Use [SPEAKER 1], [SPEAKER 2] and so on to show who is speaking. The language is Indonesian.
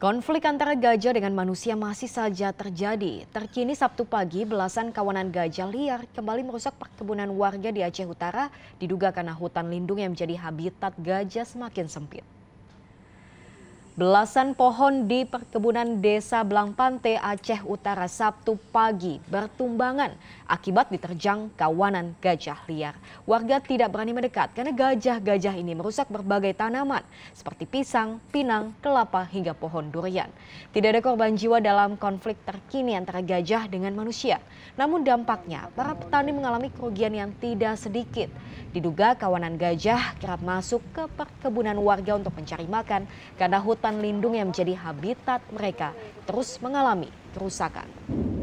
[SPEAKER 1] Konflik antara gajah dengan manusia masih saja terjadi. Terkini Sabtu pagi belasan kawanan gajah liar kembali merusak perkebunan warga di Aceh Utara diduga karena hutan lindung yang menjadi habitat gajah semakin sempit. Belasan pohon di perkebunan desa Blangpante, Aceh Utara Sabtu pagi bertumbangan akibat diterjang kawanan gajah liar. Warga tidak berani mendekat karena gajah-gajah ini merusak berbagai tanaman seperti pisang, pinang, kelapa hingga pohon durian. Tidak ada korban jiwa dalam konflik terkini antara gajah dengan manusia. Namun dampaknya para petani mengalami kerugian yang tidak sedikit. Diduga kawanan gajah kerap masuk ke perkebunan warga untuk mencari makan karena hutan hutan lindung yang menjadi habitat mereka terus mengalami kerusakan.